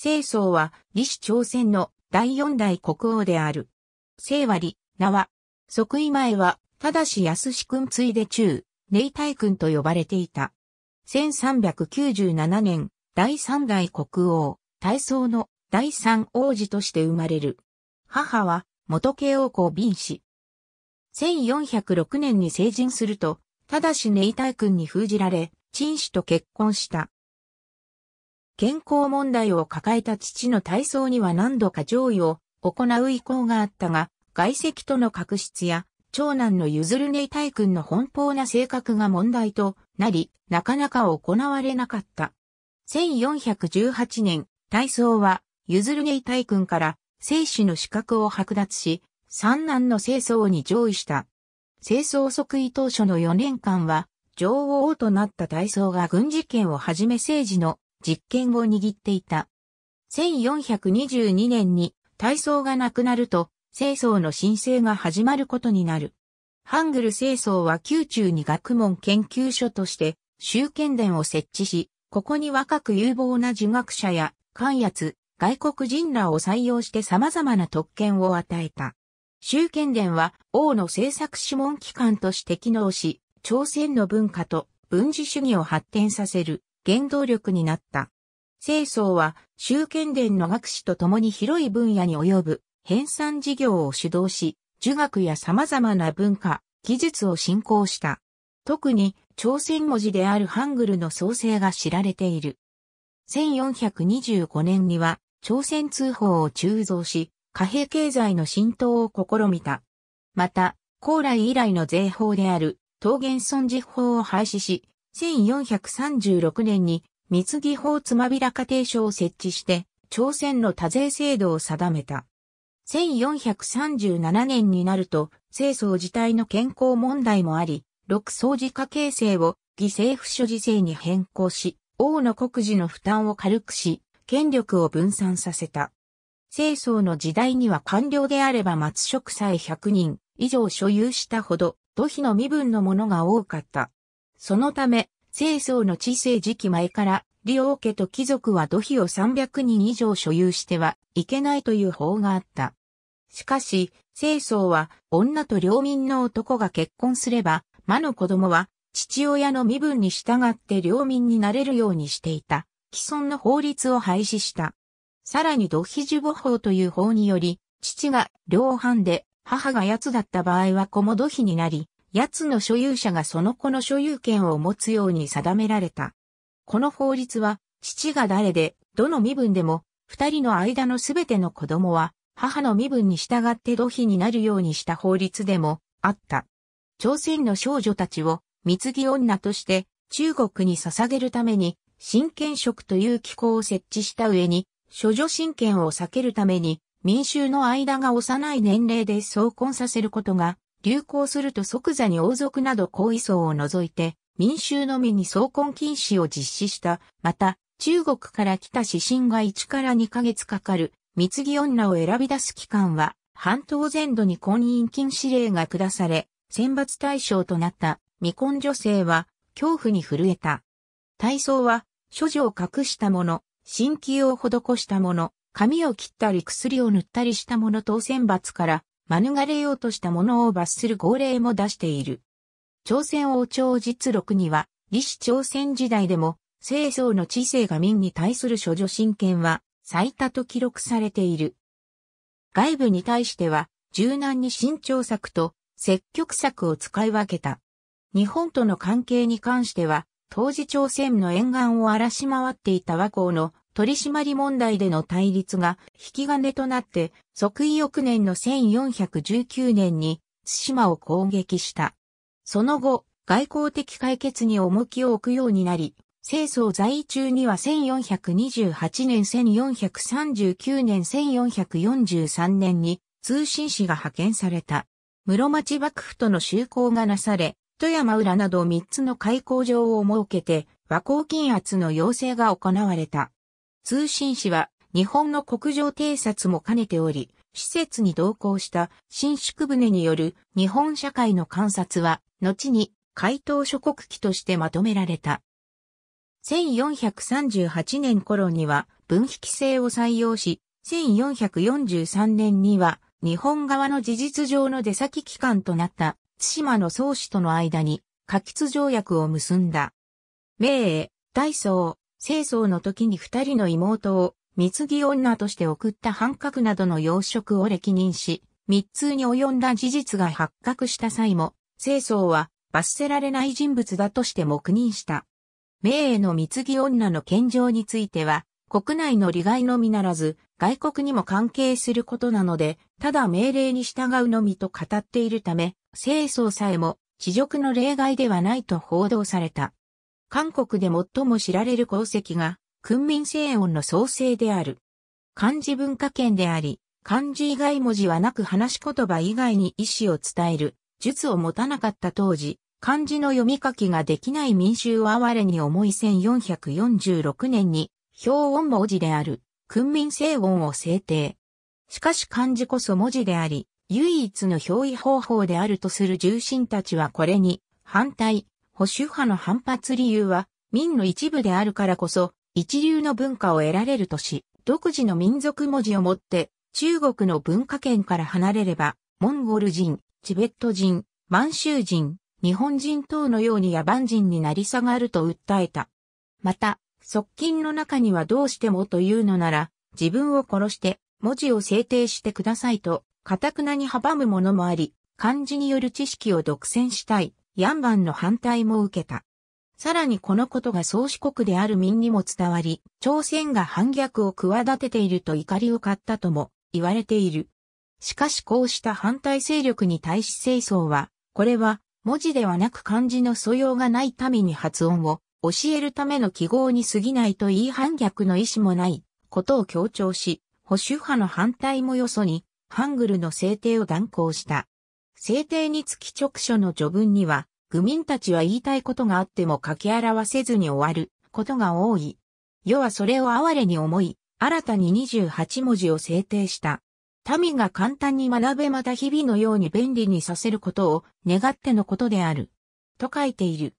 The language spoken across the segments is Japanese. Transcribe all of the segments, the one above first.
清宗は、李氏朝鮮の第四代国王である。清割、名は、即位前は、ただし安志君ついで中、寧泰君と呼ばれていた。1397年、第三代国王、大宗の第三王子として生まれる。母は、元慶王公敏氏。1406年に成人すると、ただし寧泰君に封じられ、陳氏と結婚した。健康問題を抱えた父の体操には何度か上位を行う意向があったが、外籍との確執や、長男の譲るねいたい君の奔放な性格が問題となり、なかなか行われなかった。1418年、体操は、譲るねいたい君から、生死の資格を剥奪し、三男の清掃に上位した。清掃即位当初の4年間は、女王となった体操が軍事権をはじめ政治の実権を握っていた。1422年に体操がなくなると、清掃の申請が始まることになる。ハングル清掃は宮中に学問研究所として、集権殿を設置し、ここに若く有望な儒学者や、官奴、外国人らを採用して様々な特権を与えた。集権殿は王の政策諮問機関として機能し、朝鮮の文化と軍事主義を発展させる。原動力になった。清掃は、修験伝の学士と共に広い分野に及ぶ、編纂事業を主導し、儒学や様々な文化、技術を振興した。特に、朝鮮文字であるハングルの創生が知られている。1425年には、朝鮮通報を鋳造し、貨幣経済の浸透を試みた。また、高来以来の税法である、桃源村実法を廃止し、1436年に密議法つまびら家庭所を設置して、朝鮮の多税制度を定めた。1437年になると、清掃自体の健康問題もあり、六掃除家形成を偽政府所持制に変更し、王の国事の負担を軽くし、権力を分散させた。清掃の時代には官僚であれば松職さえ100人以上所有したほど、土肥の身分のものが多かった。そのため、清掃の治世時期前から、李王家と貴族は土肥を300人以上所有してはいけないという法があった。しかし、清掃は女と領民の男が結婚すれば、魔の子供は父親の身分に従って領民になれるようにしていた既存の法律を廃止した。さらに土肥樹母法という法により、父が両藩で母が奴だった場合は子も土肥になり、やつの所有者がその子の所有権を持つように定められた。この法律は、父が誰で、どの身分でも、二人の間のすべての子供は、母の身分に従って土肥になるようにした法律でも、あった。朝鮮の少女たちを、貢ぎ女として、中国に捧げるために、親権職という機構を設置した上に、処女親権を避けるために、民衆の間が幼い年齢で総婚させることが流行すると即座に王族など高位層を除いて、民衆のみに総婚禁止を実施した。また、中国から来た指針が1から2ヶ月かかる、貢ぎ女を選び出す期間は、半島全土に婚姻禁止令が下され、選抜対象となった未婚女性は、恐怖に震えた。体操は、処女を隠したもの、神器を施したもの、髪を切ったり薬を塗ったりしたもの等選抜から免れようとした者を罰する号令も出している。朝鮮王朝実録には、李氏朝鮮時代でも、清掃の知性が民に対する諸女親権は最多と記録されている。外部に対しては、柔軟に慎重策と積極策を使い分けた。日本との関係に関しては、当時朝鮮の沿岸を荒らし回っていた和光の取締問題での対立が引き金となって、即位翌年の1419年に津島を攻撃した。その後、外交的解決に重きを置くようになり、清掃在位中には1428年1439年1443年に通信使が派遣された。室町幕府との修航がなされ、富山浦など3つの開港場を設けて、和光金圧の要請が行われた。通信使は日本の国情偵察も兼ねており、施設に同行した新宿船による日本社会の観察は、後に回答諸国記としてまとめられた。1438年頃には分岐性制を採用し、1443年には日本側の事実上の出先機関となった対馬の創始との間に、可決条約を結んだ。明英、大宗、清掃の時に二人の妹を、貢ぎ女として送った半角などの養殖を歴任し、密通に及んだ事実が発覚した際も、清掃は罰せられない人物だとして黙認した。名への貢ぎ女の献上については、国内の利害のみならず、外国にも関係することなので、ただ命令に従うのみと語っているため、清掃さえも、地辱の例外ではないと報道された。韓国で最も知られる功績が、訓民声音の創生である。漢字文化圏であり、漢字以外文字はなく話し言葉以外に意思を伝える、術を持たなかった当時、漢字の読み書きができない民衆を哀れに思い1446年に、表音文字である、訓民声音を制定。しかし漢字こそ文字であり、唯一の表意方法であるとする重臣たちはこれに、反対、保守派の反発理由は、民の一部であるからこそ、一流の文化を得られるとし、独自の民族文字を持って、中国の文化圏から離れれば、モンゴル人、チベット人、満州人、日本人等のように野蛮人になり下がると訴えた。また、側近の中にはどうしてもというのなら、自分を殺して文字を制定してくださいと、かたくなに阻むものもあり、漢字による知識を独占したい。ヤンバンの反対も受けた。さらにこのことが宗主国である民にも伝わり、朝鮮が反逆を企てていると怒りを買ったとも言われている。しかしこうした反対勢力に対し清掃は、これは文字ではなく漢字の素養がない民に発音を教えるための記号に過ぎないと言い反逆の意思もないことを強調し、保守派の反対もよそに、ハングルの制定を断行した。制定につき直書の序文には、愚民たちは言いたいことがあっても書き表せずに終わることが多い。世はそれを哀れに思い、新たに28文字を制定した。民が簡単に学べまた日々のように便利にさせることを願ってのことである。と書いている。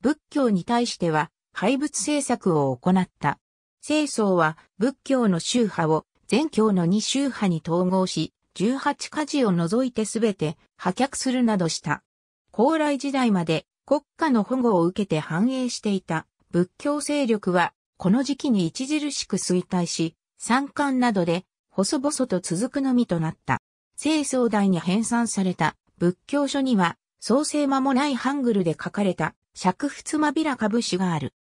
仏教に対しては、廃仏政策を行った。清宗は仏教の宗派を全教の2宗派に統合し、18家事を除いてすべて破却するなどした。高麗時代まで国家の保護を受けて繁栄していた仏教勢力はこの時期に著しく衰退し、三冠などで細々と続くのみとなった。清掃代に編纂された仏教書には創生間もないハングルで書かれた尺仏間びら株主がある。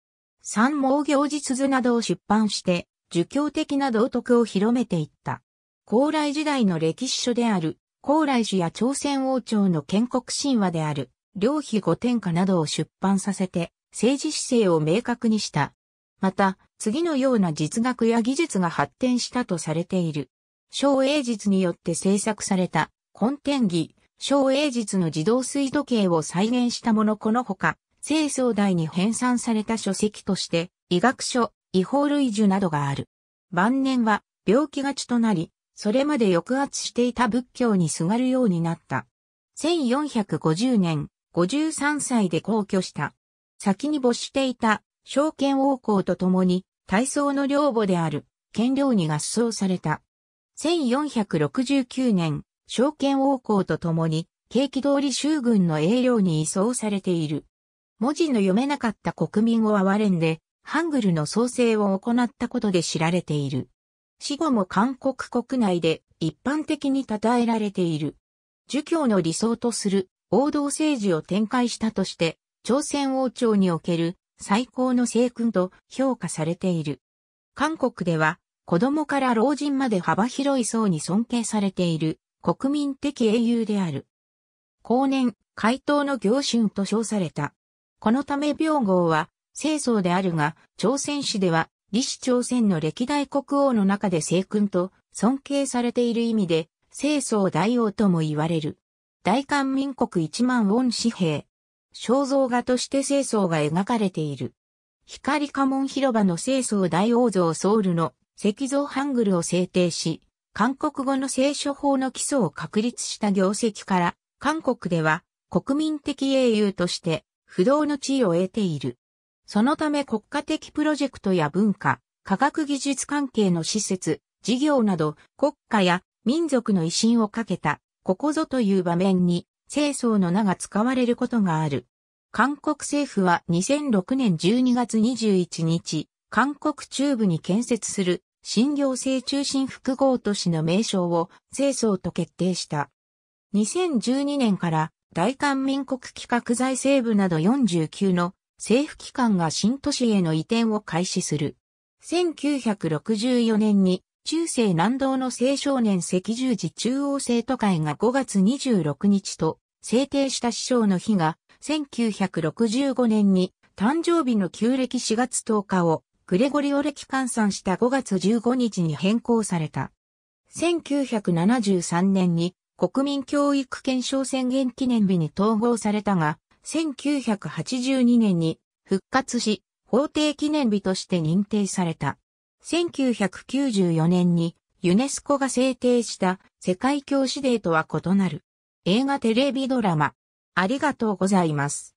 三毛行事図などを出版して、儒教的な道徳を広めていった。高麗時代の歴史書である、高麗史や朝鮮王朝の建国神話である、両妃御天下などを出版させて、政治姿勢を明確にした。また、次のような実学や技術が発展したとされている。昭英術によって制作された、根天儀、昭英術の自動水時計を再現したものこのほか、清掃代に編纂された書籍として、医学書、違法類樹などがある。晩年は病気がちとなり、それまで抑圧していた仏教にすがるようになった。1450年、53歳で皇居した。先に没していた、証券王侯と共に、体操の領母である、権領に合葬された。1469年、証券王侯と共に、景気通り衆軍の栄領に移送されている。文字の読めなかった国民を憐れんで、ハングルの創生を行ったことで知られている。死後も韓国国内で一般的に称えられている。儒教の理想とする王道政治を展開したとして、朝鮮王朝における最高の政君と評価されている。韓国では子供から老人まで幅広い層に尊敬されている国民的英雄である。後年、回答の行春と称された。このため病号は、清掃であるが、朝鮮史では李氏朝鮮の歴代国王の中で聖君と尊敬されている意味で、清宗大王とも言われる。大韓民国一万ウォン紙幣。肖像画として清宗が描かれている。光家門広場の清宗大王像ソウルの石像ハングルを制定し、韓国語の聖書法の基礎を確立した業績から、韓国では国民的英雄として不動の地位を得ている。そのため国家的プロジェクトや文化、科学技術関係の施設、事業など国家や民族の威信をかけた、ここぞという場面に、清掃の名が使われることがある。韓国政府は2006年12月21日、韓国中部に建設する新行政中心複合都市の名称を清掃と決定した。2012年から大韓民国企画財政部など49の政府機関が新都市への移転を開始する。1964年に中世南道の青少年赤十字中央生徒会が5月26日と制定した師匠の日が1965年に誕生日の旧暦4月10日をグレゴリオ暦換算した5月15日に変更された。1973年に国民教育検証宣言記念日に統合されたが、1982年に復活し、法定記念日として認定された。1994年にユネスコが制定した世界教師デーとは異なる。映画テレビドラマ。ありがとうございます。